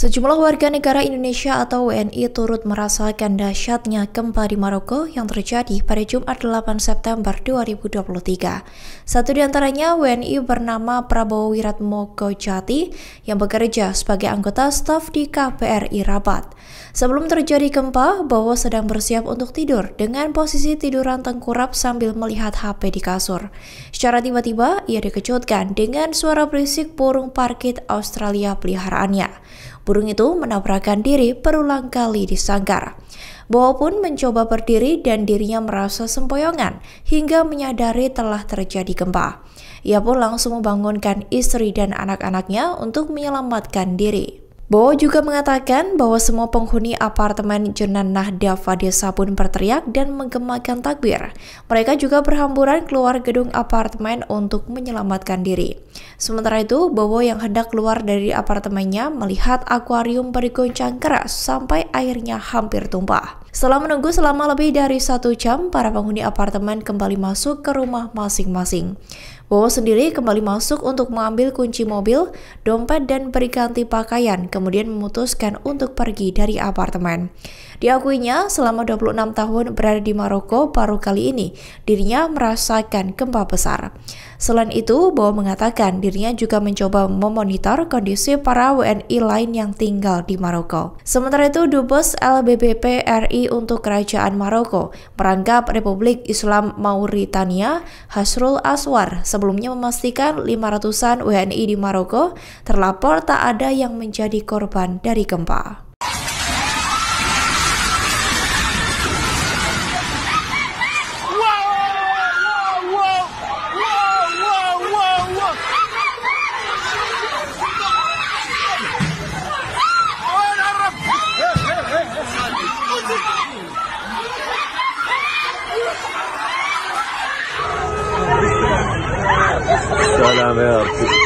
Sejumlah warga negara Indonesia atau WNI turut merasakan dahsyatnya gempa di Maroko yang terjadi pada Jumat 8 September 2023. Satu di antaranya WNI bernama Prabowo Wiratmoko Jati yang bekerja sebagai anggota staf di KPRI Rabat. Sebelum terjadi gempa, Bowo sedang bersiap untuk tidur dengan posisi tiduran tengkurap sambil melihat HP di kasur. Secara tiba-tiba, ia dikejutkan dengan suara berisik burung parkit Australia peliharaannya. Burung itu menabrakkan diri berulang kali di sangkar. Bowo pun mencoba berdiri dan dirinya merasa sempoyongan hingga menyadari telah terjadi gempa. Ia pun langsung membangunkan istri dan anak-anaknya untuk menyelamatkan diri. Bowo juga mengatakan bahwa semua penghuni apartemen Nahda Fadesa pun berteriak dan menggemakan takbir. Mereka juga berhamburan keluar gedung apartemen untuk menyelamatkan diri. Sementara itu, Bowo yang hendak keluar dari apartemennya melihat akuarium bergoncang keras sampai airnya hampir tumpah. Setelah menunggu selama lebih dari satu jam, para penghuni apartemen kembali masuk ke rumah masing-masing. Bowo sendiri kembali masuk untuk mengambil kunci mobil, dompet, dan berganti pakaian, kemudian memutuskan untuk pergi dari apartemen. Diakuinya, selama 26 tahun berada di Maroko, baru kali ini dirinya merasakan gempa besar. Selain itu, Bowo mengatakan dirinya juga mencoba memonitor kondisi para WNI lain yang tinggal di Maroko. Sementara itu, Dubes LBBP RI untuk Kerajaan Maroko merangkap Republik Islam Mauritania Hasrul Aswar sebelumnya memastikan 500-an WNI di Maroko terlapor tak ada yang menjadi korban dari gempa. 没有。